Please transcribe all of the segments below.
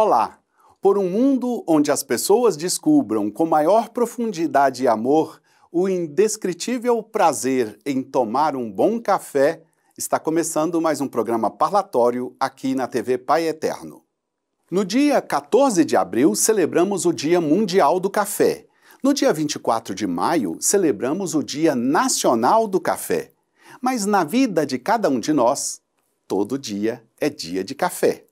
Olá! Por um mundo onde as pessoas descubram com maior profundidade e amor o indescritível prazer em tomar um bom café, está começando mais um programa parlatório aqui na TV Pai Eterno. No dia 14 de abril, celebramos o Dia Mundial do Café. No dia 24 de maio, celebramos o Dia Nacional do Café. Mas na vida de cada um de nós, todo dia é dia de café.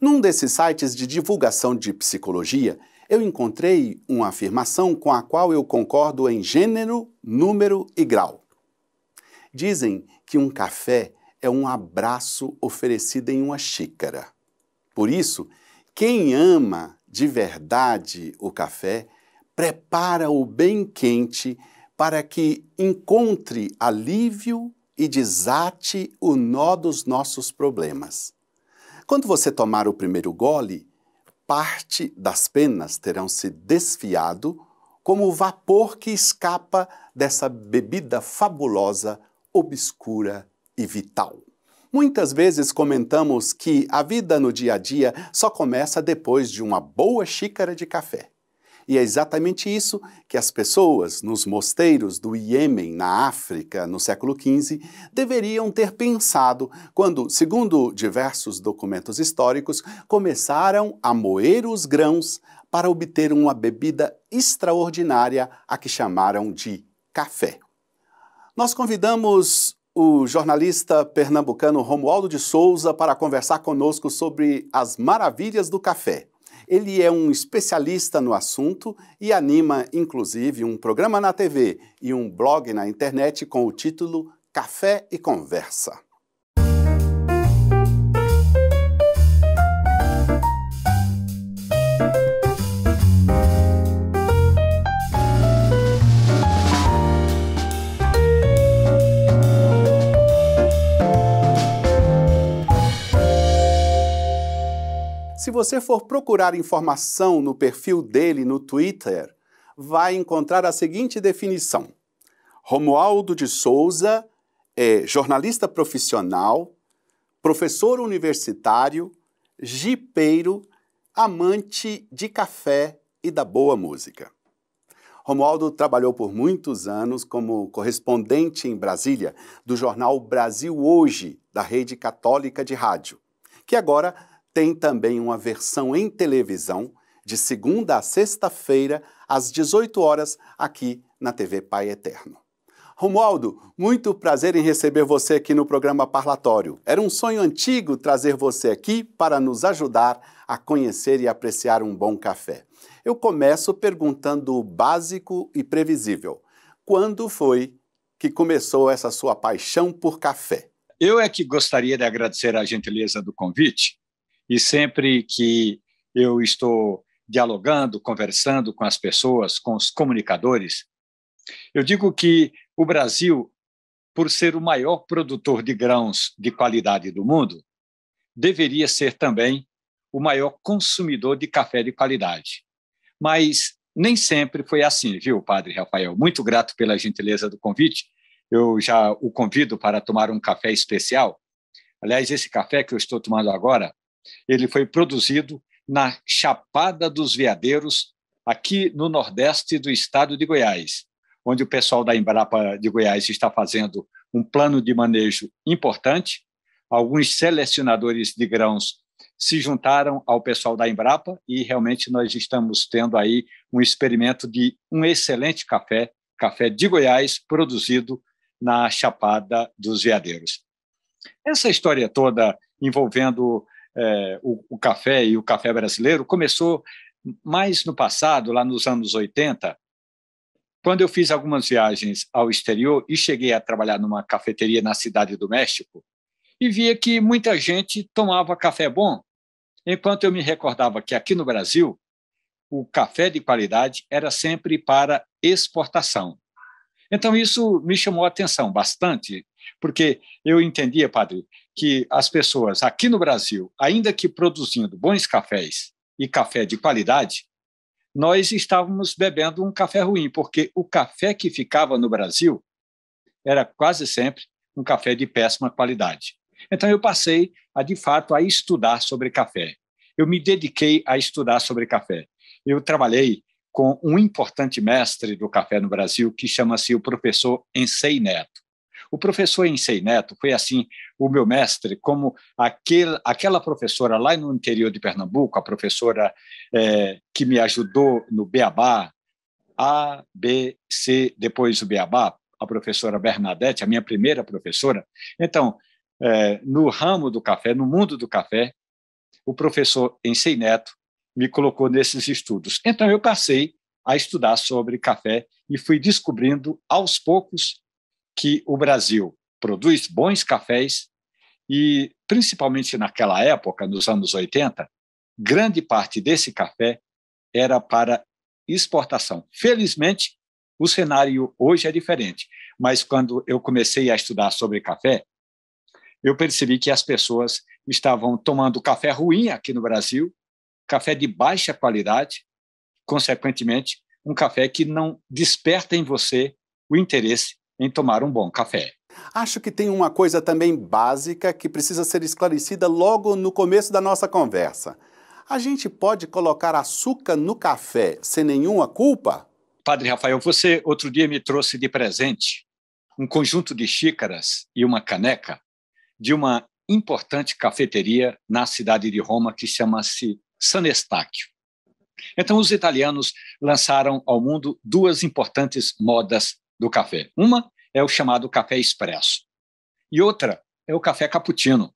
Num desses sites de divulgação de psicologia, eu encontrei uma afirmação com a qual eu concordo em gênero, número e grau. Dizem que um café é um abraço oferecido em uma xícara. Por isso, quem ama de verdade o café, prepara-o bem quente para que encontre alívio e desate o nó dos nossos problemas. Quando você tomar o primeiro gole, parte das penas terão se desfiado, como o vapor que escapa dessa bebida fabulosa, obscura e vital. Muitas vezes comentamos que a vida no dia a dia só começa depois de uma boa xícara de café. E é exatamente isso que as pessoas nos mosteiros do Iêmen, na África, no século XV, deveriam ter pensado quando, segundo diversos documentos históricos, começaram a moer os grãos para obter uma bebida extraordinária a que chamaram de café. Nós convidamos o jornalista pernambucano Romualdo de Souza para conversar conosco sobre as maravilhas do café. Ele é um especialista no assunto e anima, inclusive, um programa na TV e um blog na internet com o título Café e Conversa. Se você for procurar informação no perfil dele no Twitter, vai encontrar a seguinte definição: Romualdo de Souza é jornalista profissional, professor universitário, jipeiro, amante de café e da boa música. Romualdo trabalhou por muitos anos como correspondente em Brasília do jornal Brasil Hoje, da rede católica de rádio, que agora tem também uma versão em televisão de segunda a sexta-feira, às 18 horas, aqui na TV Pai Eterno. Romualdo, muito prazer em receber você aqui no programa Parlatório. Era um sonho antigo trazer você aqui para nos ajudar a conhecer e apreciar um bom café. Eu começo perguntando o básico e previsível. Quando foi que começou essa sua paixão por café? Eu é que gostaria de agradecer a gentileza do convite e sempre que eu estou dialogando, conversando com as pessoas, com os comunicadores, eu digo que o Brasil, por ser o maior produtor de grãos de qualidade do mundo, deveria ser também o maior consumidor de café de qualidade. Mas nem sempre foi assim, viu, Padre Rafael? Muito grato pela gentileza do convite. Eu já o convido para tomar um café especial. Aliás, esse café que eu estou tomando agora ele foi produzido na Chapada dos Veadeiros, aqui no nordeste do estado de Goiás, onde o pessoal da Embrapa de Goiás está fazendo um plano de manejo importante. Alguns selecionadores de grãos se juntaram ao pessoal da Embrapa e realmente nós estamos tendo aí um experimento de um excelente café, café de Goiás, produzido na Chapada dos Veadeiros. Essa história toda envolvendo é, o, o café e o café brasileiro começou mais no passado, lá nos anos 80, quando eu fiz algumas viagens ao exterior e cheguei a trabalhar numa cafeteria na cidade do México, e via que muita gente tomava café bom, enquanto eu me recordava que aqui no Brasil o café de qualidade era sempre para exportação. Então isso me chamou a atenção bastante porque eu entendia, padre, que as pessoas aqui no Brasil, ainda que produzindo bons cafés e café de qualidade, nós estávamos bebendo um café ruim, porque o café que ficava no Brasil era quase sempre um café de péssima qualidade. Então eu passei a de fato a estudar sobre café. Eu me dediquei a estudar sobre café. Eu trabalhei com um importante mestre do café no Brasil que chama-se o professor Ensei Neto. O professor Ensei Neto foi, assim, o meu mestre, como aquela professora lá no interior de Pernambuco, a professora é, que me ajudou no Beabá, A, B, C, depois o Beabá, a professora Bernadette, a minha primeira professora. Então, é, no ramo do café, no mundo do café, o professor Ensei Neto me colocou nesses estudos. Então, eu passei a estudar sobre café e fui descobrindo aos poucos que o Brasil produz bons cafés e, principalmente naquela época, nos anos 80, grande parte desse café era para exportação. Felizmente, o cenário hoje é diferente, mas quando eu comecei a estudar sobre café, eu percebi que as pessoas estavam tomando café ruim aqui no Brasil, café de baixa qualidade, consequentemente, um café que não desperta em você o interesse em tomar um bom café. Acho que tem uma coisa também básica que precisa ser esclarecida logo no começo da nossa conversa. A gente pode colocar açúcar no café sem nenhuma culpa? Padre Rafael, você outro dia me trouxe de presente um conjunto de xícaras e uma caneca de uma importante cafeteria na cidade de Roma que chama-se San Estáquio. Então, os italianos lançaram ao mundo duas importantes modas do café. Uma é o chamado café expresso e outra é o café cappuccino.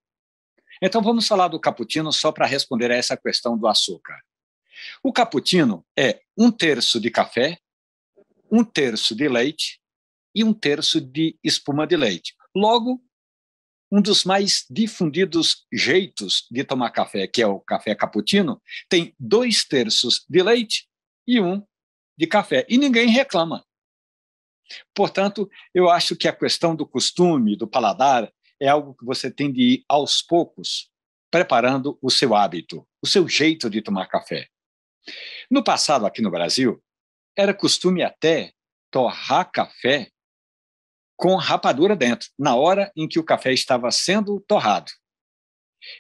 Então vamos falar do cappuccino só para responder a essa questão do açúcar. O cappuccino é um terço de café, um terço de leite e um terço de espuma de leite. Logo, um dos mais difundidos jeitos de tomar café, que é o café cappuccino, tem dois terços de leite e um de café. E ninguém reclama. Portanto, eu acho que a questão do costume, do paladar, é algo que você tem de ir aos poucos preparando o seu hábito, o seu jeito de tomar café. No passado, aqui no Brasil, era costume até torrar café com rapadura dentro, na hora em que o café estava sendo torrado.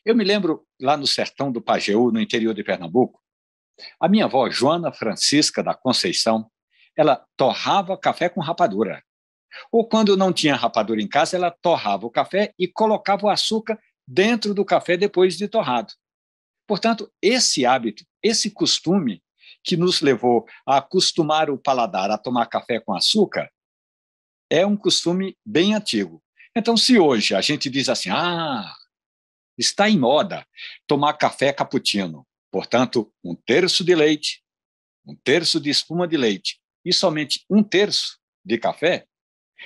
Eu me lembro lá no sertão do Pajeú, no interior de Pernambuco, a minha avó Joana Francisca da Conceição ela torrava café com rapadura. Ou quando não tinha rapadura em casa, ela torrava o café e colocava o açúcar dentro do café depois de torrado. Portanto, esse hábito, esse costume que nos levou a acostumar o paladar a tomar café com açúcar, é um costume bem antigo. Então, se hoje a gente diz assim, ah, está em moda tomar café cappuccino, portanto, um terço de leite, um terço de espuma de leite e somente um terço de café?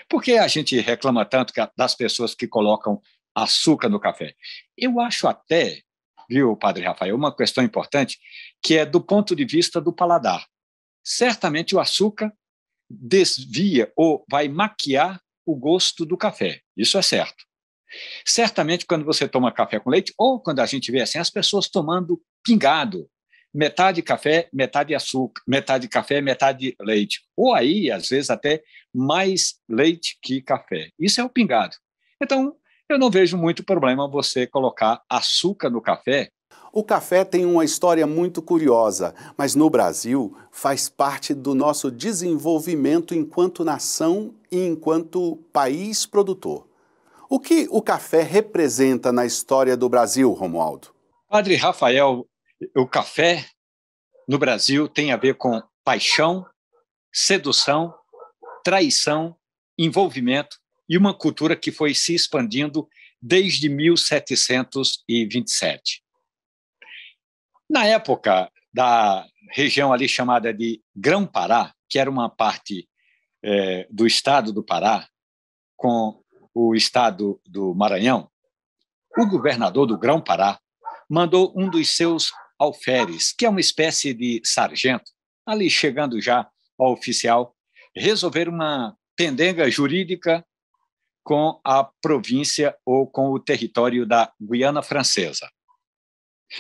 Por que a gente reclama tanto das pessoas que colocam açúcar no café? Eu acho até, viu, Padre Rafael, uma questão importante, que é do ponto de vista do paladar. Certamente o açúcar desvia ou vai maquiar o gosto do café. Isso é certo. Certamente, quando você toma café com leite, ou quando a gente vê assim, as pessoas tomando pingado, metade café, metade açúcar, metade café, metade leite. Ou aí, às vezes, até mais leite que café. Isso é o pingado. Então, eu não vejo muito problema você colocar açúcar no café. O café tem uma história muito curiosa, mas no Brasil faz parte do nosso desenvolvimento enquanto nação e enquanto país produtor. O que o café representa na história do Brasil, Romualdo? Padre Rafael o café no Brasil tem a ver com paixão, sedução, traição, envolvimento e uma cultura que foi se expandindo desde 1727. Na época da região ali chamada de Grão-Pará, que era uma parte é, do estado do Pará, com o estado do Maranhão, o governador do Grão-Pará mandou um dos seus alferes, que é uma espécie de sargento, ali chegando já ao oficial, resolver uma pendenga jurídica com a província ou com o território da Guiana Francesa.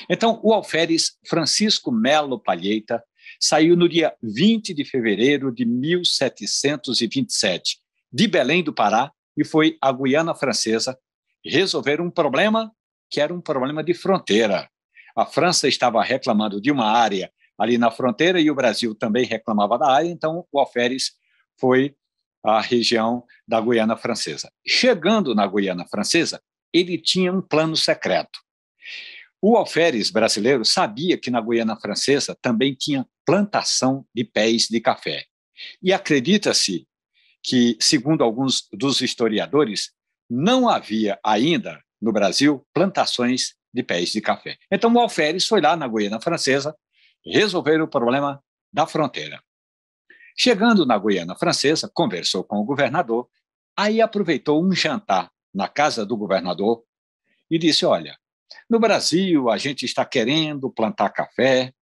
Então, o alferes Francisco Melo Palheita saiu no dia 20 de fevereiro de 1727, de Belém do Pará, e foi à Guiana Francesa resolver um problema que era um problema de fronteira. A França estava reclamando de uma área ali na fronteira e o Brasil também reclamava da área, então o Alferes foi à região da Guiana Francesa. Chegando na Guiana Francesa, ele tinha um plano secreto. O alferes brasileiro sabia que na Guiana Francesa também tinha plantação de pés de café. E acredita-se que, segundo alguns dos historiadores, não havia ainda no Brasil plantações de pés de café. Então o Alferes foi lá na Guiana Francesa resolver o problema da fronteira. Chegando na Guiana Francesa, conversou com o governador, aí aproveitou um jantar na casa do governador e disse: Olha, no Brasil a gente está querendo plantar café,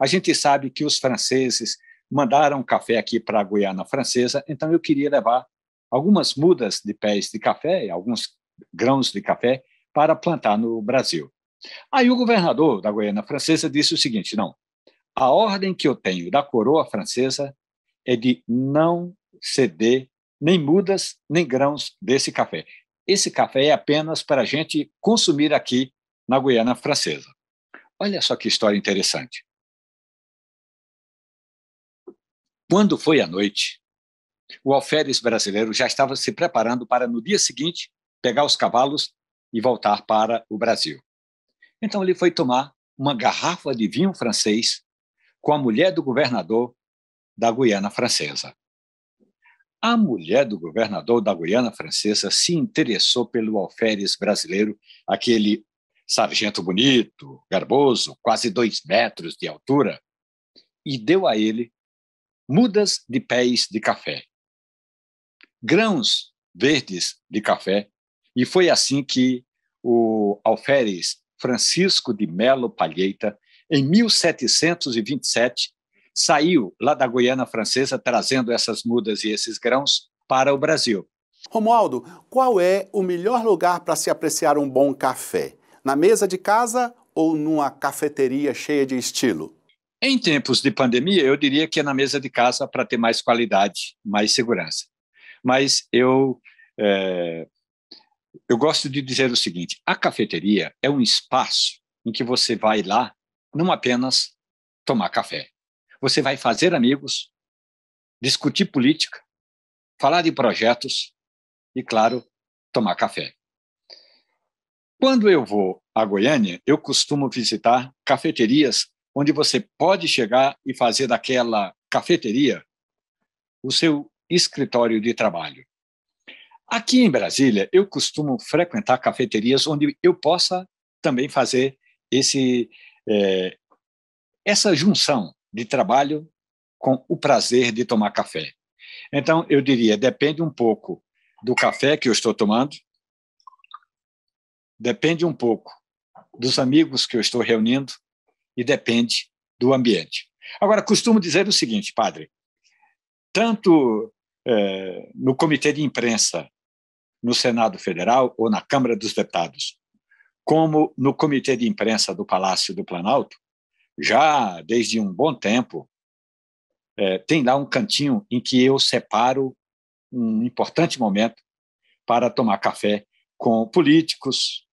a gente sabe que os franceses mandaram café aqui para a Guiana Francesa, então eu queria levar algumas mudas de pés de café, alguns grãos de café, para plantar no Brasil. Aí o governador da Guiana Francesa disse o seguinte: não, a ordem que eu tenho da coroa francesa é de não ceder nem mudas nem grãos desse café. Esse café é apenas para a gente consumir aqui na Guiana Francesa. Olha só que história interessante. Quando foi à noite, o alferes brasileiro já estava se preparando para, no dia seguinte, pegar os cavalos e voltar para o Brasil. Então ele foi tomar uma garrafa de vinho francês com a mulher do governador da Guiana Francesa. A mulher do governador da Guiana Francesa se interessou pelo alferes brasileiro, aquele sargento bonito, garboso, quase dois metros de altura, e deu a ele mudas de pés de café, grãos verdes de café, e foi assim que o alferes Francisco de Melo Palheita, em 1727, saiu lá da Guiana Francesa trazendo essas mudas e esses grãos para o Brasil. Romualdo, qual é o melhor lugar para se apreciar um bom café? Na mesa de casa ou numa cafeteria cheia de estilo? Em tempos de pandemia, eu diria que é na mesa de casa para ter mais qualidade, mais segurança. Mas eu é, eu gosto de dizer o seguinte: a cafeteria é um espaço em que você vai lá não apenas tomar café. Você vai fazer amigos, discutir política, falar de projetos e, claro, tomar café. Quando eu vou a Goiânia, eu costumo visitar cafeterias onde você pode chegar e fazer daquela cafeteria o seu escritório de trabalho. Aqui em Brasília, eu costumo frequentar cafeterias onde eu possa também fazer esse, é, essa junção de trabalho com o prazer de tomar café. Então, eu diria, depende um pouco do café que eu estou tomando, depende um pouco dos amigos que eu estou reunindo e depende do ambiente. Agora, costumo dizer o seguinte, padre: tanto é, no comitê de imprensa no Senado Federal ou na Câmara dos Deputados, como no Comitê de Imprensa do Palácio do Planalto, já desde um bom tempo, é, tem lá um cantinho em que eu separo um importante momento para tomar café com políticos,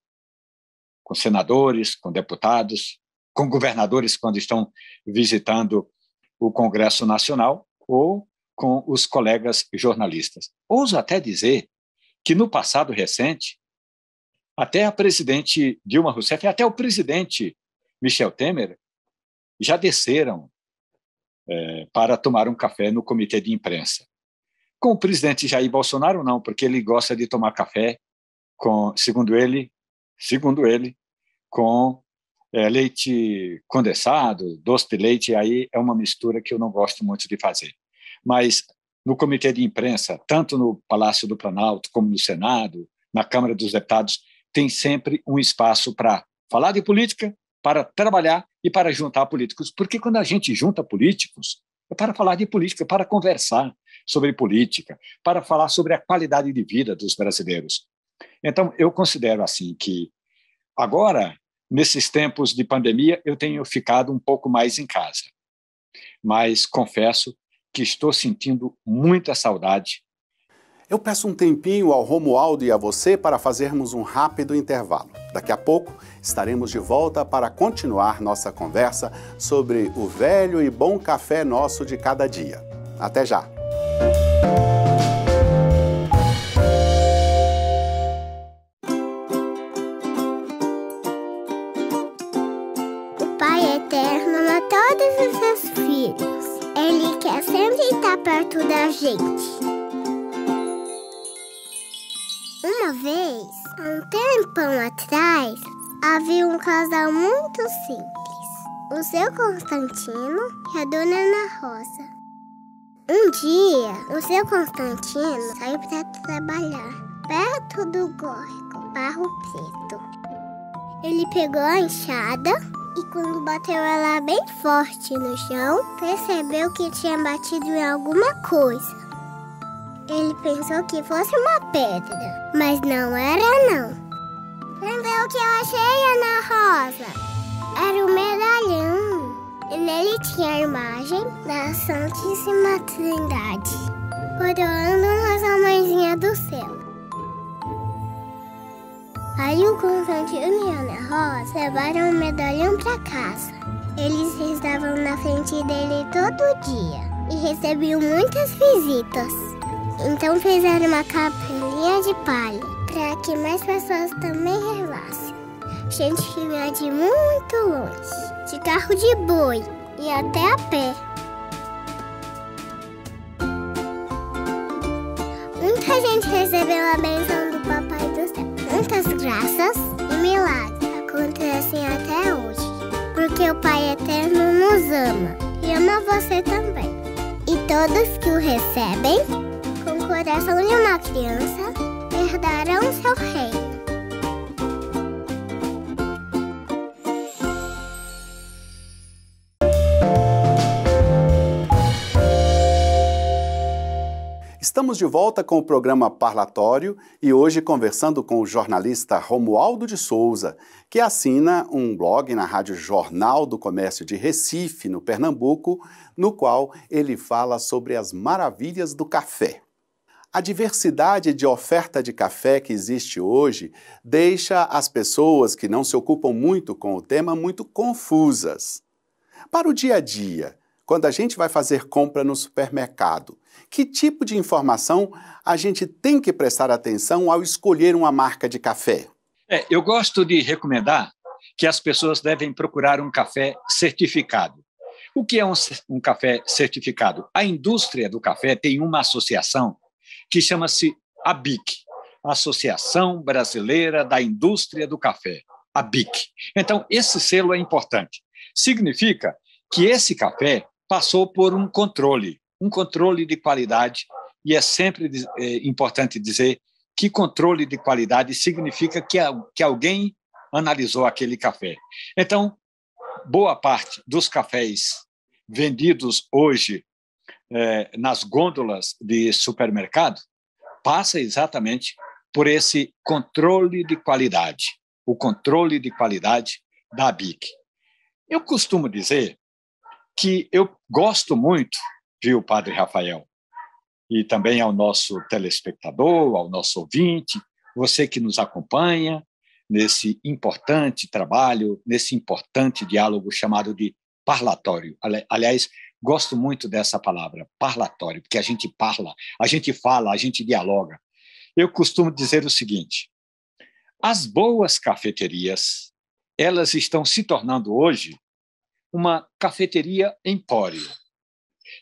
com senadores, com deputados, com governadores quando estão visitando o Congresso Nacional ou com os colegas jornalistas. Ouso até dizer que no passado recente, até a presidente Dilma Rousseff e até o presidente Michel Temer já desceram é, para tomar um café no comitê de imprensa. Com o presidente Jair Bolsonaro, não, porque ele gosta de tomar café, com, segundo ele, segundo ele, com é, leite condensado, doce de leite, aí é uma mistura que eu não gosto muito de fazer. Mas no comitê de imprensa, tanto no Palácio do Planalto como no Senado, na Câmara dos Deputados, tem sempre um espaço para falar de política, para trabalhar e para juntar políticos. Porque quando a gente junta políticos, é para falar de política, para conversar sobre política, para falar sobre a qualidade de vida dos brasileiros. Então, eu considero assim que agora, nesses tempos de pandemia, eu tenho ficado um pouco mais em casa. Mas confesso que estou sentindo muita saudade. Eu peço um tempinho ao Romualdo e a você para fazermos um rápido intervalo. Daqui a pouco estaremos de volta para continuar nossa conversa sobre o velho e bom café nosso de cada dia. Até já! simples. O seu Constantino e a dona Ana Rosa. Um dia, o seu Constantino saiu para trabalhar perto do gorgo, barro preto. Ele pegou a enxada e quando bateu ela bem forte no chão, percebeu que tinha batido em alguma coisa. Ele pensou que fosse uma pedra, mas não era não. o que eu achei, Ana Rosa? era o medalhão. E nele tinha a imagem da Santíssima Trindade, coroando Nossa Mãezinha do Céu. Aí o Constantino e Ana Rosa levaram o medalhão para casa. Eles rezavam na frente dele todo dia e recebiam muitas visitas. Então fizeram uma capelinha de palha para que mais pessoas também rezassem gente que vinha de muito longe, de carro de boi e até a pé. Muita gente recebeu a benção do Papai do Céu. Muitas graças e milagres acontecem até hoje, porque o Pai Eterno nos ama e ama você também. E todos que o recebem, com o coração de uma criança, herdarão seu reino. Estamos de volta com o programa Parlatório e hoje conversando com o jornalista Romualdo de Souza, que assina um blog na Rádio Jornal do Comércio de Recife, no Pernambuco, no qual ele fala sobre as maravilhas do café. A diversidade de oferta de café que existe hoje deixa as pessoas que não se ocupam muito com o tema muito confusas. Para o dia a dia, quando a gente vai fazer compra no supermercado, que tipo de informação a gente tem que prestar atenção ao escolher uma marca de café? É, eu gosto de recomendar que as pessoas devem procurar um café certificado. O que é um, um café certificado? A indústria do café tem uma associação que chama-se ABIC, Associação Brasileira da Indústria do Café, ABIC. Então, esse selo é importante. Significa que esse café passou por um controle, um controle de qualidade, e é sempre é, importante dizer que controle de qualidade significa que, que alguém analisou aquele café. Então, boa parte dos cafés vendidos hoje é, nas gôndolas de supermercado passa exatamente por esse controle de qualidade, o controle de qualidade da BIC. Eu costumo dizer que eu gosto muito viu, Padre Rafael? E também ao nosso telespectador, ao nosso ouvinte, você que nos acompanha nesse importante trabalho, nesse importante diálogo chamado de parlatório. Aliás, gosto muito dessa palavra, parlatório, porque a gente parla, a gente fala, a gente dialoga. Eu costumo dizer o seguinte: as boas cafeterias, elas estão se tornando hoje uma cafeteria empório.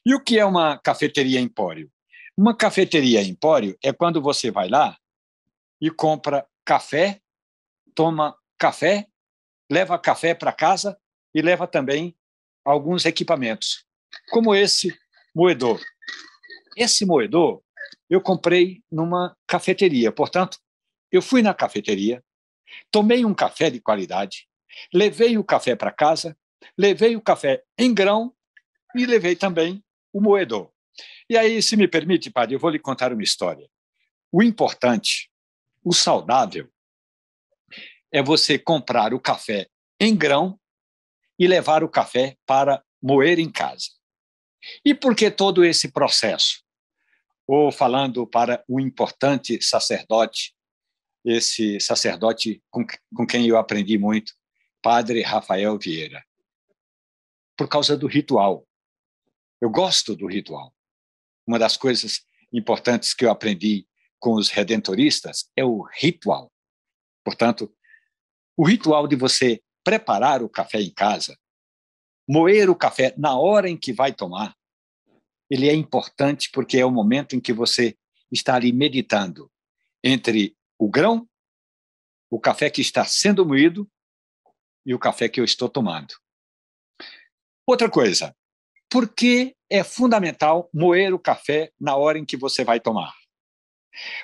E o que é uma cafeteria empório? Uma cafeteria empório é quando você vai lá e compra café, toma café, leva café para casa e leva também alguns equipamentos, como esse moedor. Esse moedor eu comprei numa cafeteria, portanto, eu fui na cafeteria, tomei um café de qualidade, levei o café para casa, levei o café em grão e levei também o moedor. E aí, se me permite, padre, eu vou lhe contar uma história. O importante, o saudável, é você comprar o café em grão e levar o café para moer em casa. E por que todo esse processo? Ou falando para um importante sacerdote, esse sacerdote com, com quem eu aprendi muito, Padre Rafael Vieira. Por causa do ritual. Eu gosto do ritual. Uma das coisas importantes que eu aprendi com os redentoristas é o ritual. Portanto, o ritual de você preparar o café em casa, moer o café na hora em que vai tomar, ele é importante porque é o momento em que você está ali meditando entre o grão, o café que está sendo moído e o café que eu estou tomando. Outra coisa, por que é fundamental moer o café na hora em que você vai tomar?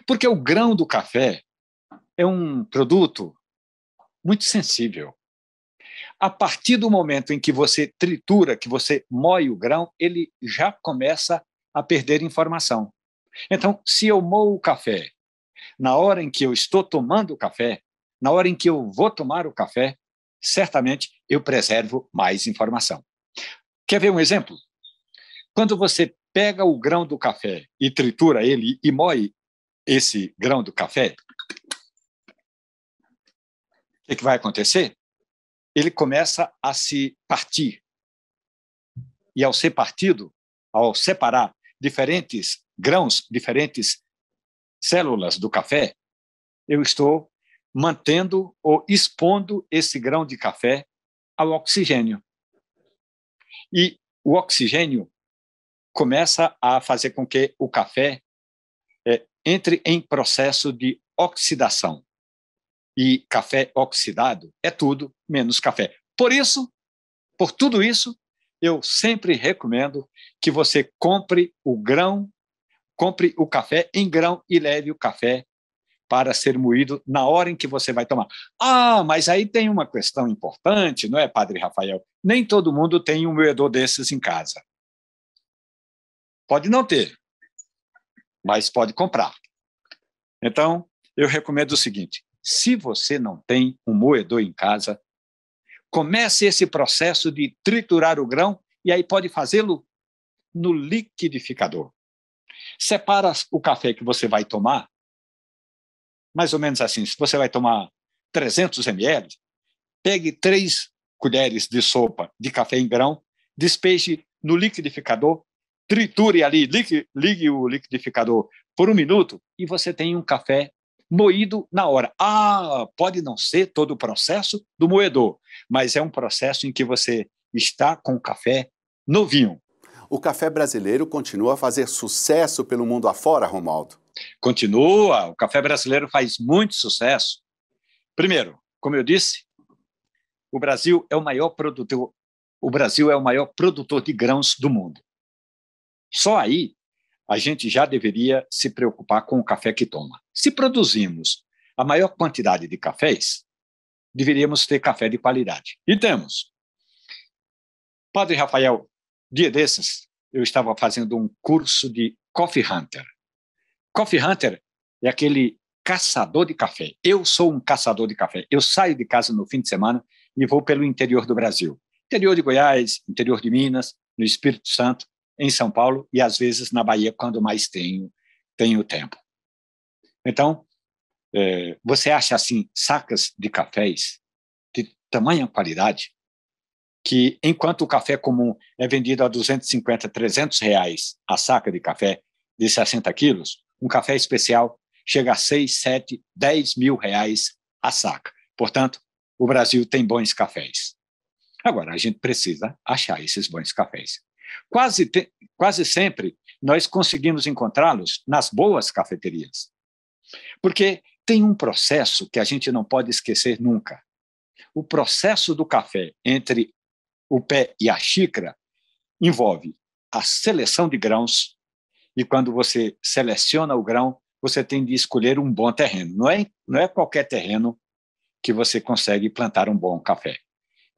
Porque o grão do café é um produto muito sensível. A partir do momento em que você tritura, que você moe o grão, ele já começa a perder informação. Então, se eu moo o café na hora em que eu estou tomando o café, na hora em que eu vou tomar o café, certamente eu preservo mais informação. Quer ver um exemplo? Quando você pega o grão do café e tritura ele e moe esse grão do café, o que, que vai acontecer? Ele começa a se partir. E ao ser partido, ao separar diferentes grãos, diferentes células do café, eu estou mantendo ou expondo esse grão de café ao oxigênio. E o oxigênio começa a fazer com que o café é, entre em processo de oxidação. E café oxidado é tudo menos café. Por isso, por tudo isso, eu sempre recomendo que você compre o grão, compre o café em grão e leve o café para ser moído na hora em que você vai tomar. Ah, mas aí tem uma questão importante, não é, Padre Rafael? Nem todo mundo tem um moedor desses em casa. Pode não ter, mas pode comprar. Então, eu recomendo o seguinte: se você não tem um moedor em casa, comece esse processo de triturar o grão e aí pode fazê-lo no liquidificador. Separa o café que você vai tomar mais ou menos assim, se você vai tomar 300 ml, pegue três colheres de sopa de café em grão, despeje no liquidificador, triture ali, ligue, ligue o liquidificador por um minuto e você tem um café moído na hora. Ah, pode não ser todo o processo do moedor, mas é um processo em que você está com o café novinho. O café brasileiro continua a fazer sucesso pelo mundo afora, Romaldo. Continua, o café brasileiro faz muito sucesso. Primeiro, como eu disse, o Brasil é o maior produtor, o Brasil é o maior produtor de grãos do mundo. Só aí a gente já deveria se preocupar com o café que toma. Se produzimos a maior quantidade de cafés, deveríamos ter café de qualidade. E temos. Padre Rafael, dia desses, eu estava fazendo um curso de Coffee Hunter. Coffee Hunter é aquele caçador de café. Eu sou um caçador de café. Eu saio de casa no fim de semana e vou pelo interior do Brasil. Interior de Goiás, interior de Minas, no Espírito Santo, em São Paulo e às vezes na Bahia, quando mais tenho, tenho tempo. Então, é, você acha assim sacas de cafés de tamanha qualidade que enquanto o café comum é vendido a 250, 300 reais a saca de café de 60 quilos, um café especial chega a 6, 7, 10 mil reais a saca. Portanto, o Brasil tem bons cafés. Agora, a gente precisa achar esses bons cafés. Quase, te, quase sempre nós conseguimos encontrá-los nas boas cafeterias, porque tem um processo que a gente não pode esquecer nunca. O processo do café entre o pé e a xícara envolve a seleção de grãos, e quando você seleciona o grão, você tem de escolher um bom terreno. Não é, não é qualquer terreno que você consegue plantar um bom café.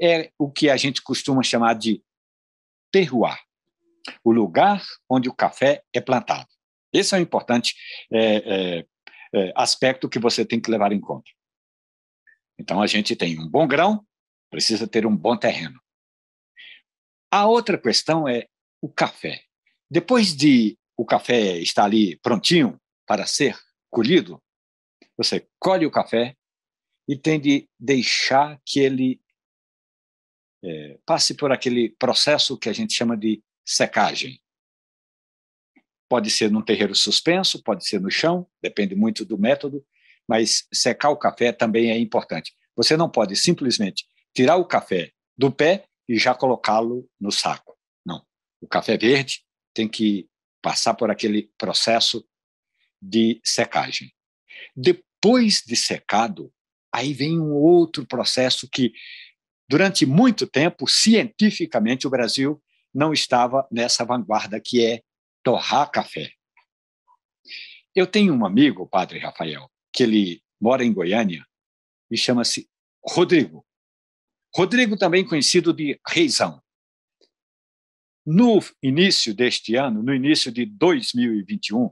É o que a gente costuma chamar de terroir o lugar onde o café é plantado. Esse é um importante é, é, é, aspecto que você tem que levar em conta. Então, a gente tem um bom grão, precisa ter um bom terreno. A outra questão é o café. Depois de o café está ali prontinho para ser colhido, você colhe o café e tem de deixar que ele é, passe por aquele processo que a gente chama de secagem. Pode ser num terreiro suspenso, pode ser no chão, depende muito do método, mas secar o café também é importante. Você não pode simplesmente tirar o café do pé e já colocá-lo no saco. Não. O café verde tem que passar por aquele processo de secagem. Depois de secado, aí vem um outro processo que, durante muito tempo, cientificamente, o Brasil não estava nessa vanguarda, que é torrar café. Eu tenho um amigo, o padre Rafael, que ele mora em Goiânia e chama-se Rodrigo. Rodrigo, também conhecido de Reizão. No início deste ano, no início de 2021,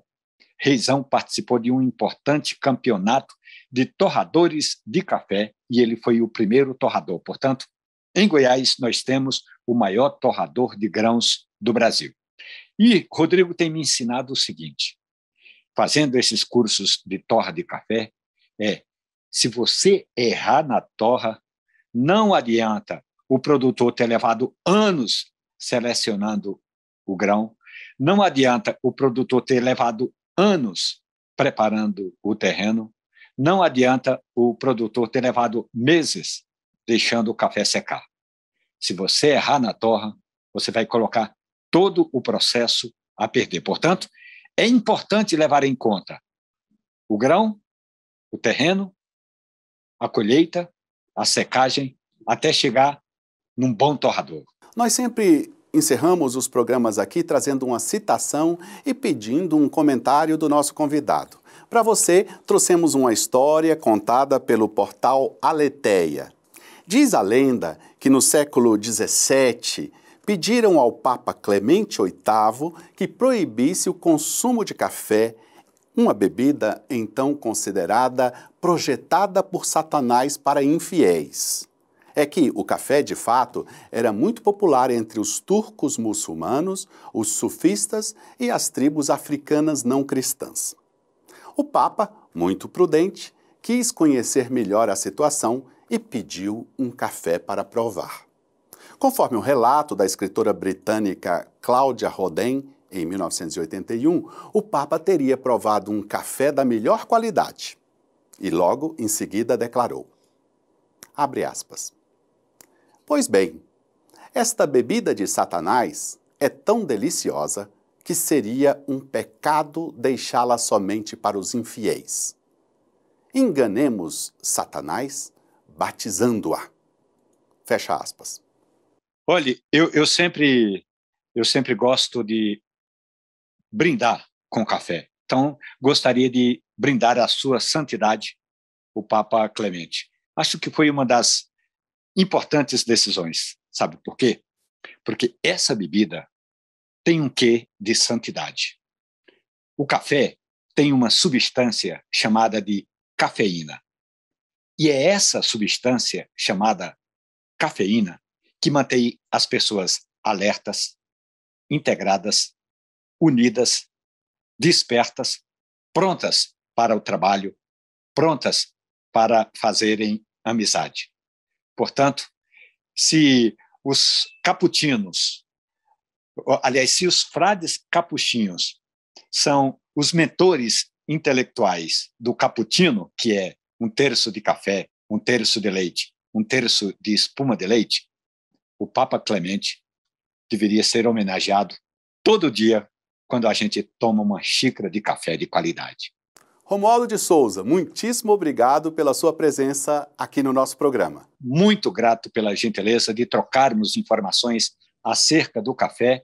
Reizão participou de um importante campeonato de torradores de café e ele foi o primeiro torrador. Portanto, em Goiás, nós temos o maior torrador de grãos do Brasil. E Rodrigo tem me ensinado o seguinte: fazendo esses cursos de torra de café, é se você errar na torra, não adianta o produtor ter levado anos selecionando o grão. Não adianta o produtor ter levado anos preparando o terreno. Não adianta o produtor ter levado meses deixando o café secar. Se você errar na torra, você vai colocar todo o processo a perder. Portanto, é importante levar em conta o grão, o terreno, a colheita, a secagem, até chegar num bom torrador. Nós sempre encerramos os programas aqui trazendo uma citação e pedindo um comentário do nosso convidado. Para você, trouxemos uma história contada pelo portal Aleteia. Diz a lenda que no século XVII pediram ao Papa Clemente VIII que proibisse o consumo de café, uma bebida então considerada projetada por Satanás para infiéis é que o café, de fato, era muito popular entre os turcos muçulmanos, os sufistas e as tribos africanas não cristãs. O Papa, muito prudente, quis conhecer melhor a situação e pediu um café para provar. Conforme um relato da escritora britânica Cláudia Rodin, em 1981, o Papa teria provado um café da melhor qualidade e logo em seguida declarou: abre aspas. Pois bem, esta bebida de Satanás é tão deliciosa que seria um pecado deixá-la somente para os infiéis. Enganemos Satanás batizando-a. Fecha aspas. Olhe, eu, eu, sempre eu sempre gosto de brindar com café. Então, gostaria de brindar a sua santidade, o Papa Clemente. Acho que foi uma das importantes decisões. Sabe por quê? Porque essa bebida tem um quê de santidade. O café tem uma substância chamada de cafeína. E é essa substância chamada cafeína que mantém as pessoas alertas, integradas, unidas, despertas, prontas para o trabalho, prontas para fazerem amizade. Portanto, se os caputinos, aliás, se os frades capuchinhos são os mentores intelectuais do caputino, que é um terço de café, um terço de leite, um terço de espuma de leite, o Papa Clemente deveria ser homenageado todo dia quando a gente toma uma xícara de café de qualidade. Romualdo de Souza, muitíssimo obrigado pela sua presença aqui no nosso programa. Muito grato pela gentileza de trocarmos informações acerca do café.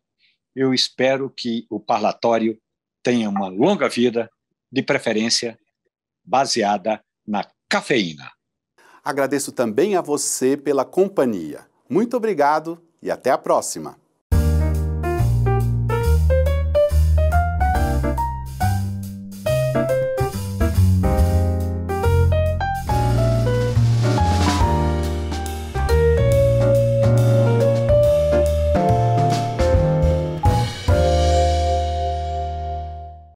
Eu espero que o parlatório tenha uma longa vida, de preferência baseada na cafeína. Agradeço também a você pela companhia. Muito obrigado e até a próxima.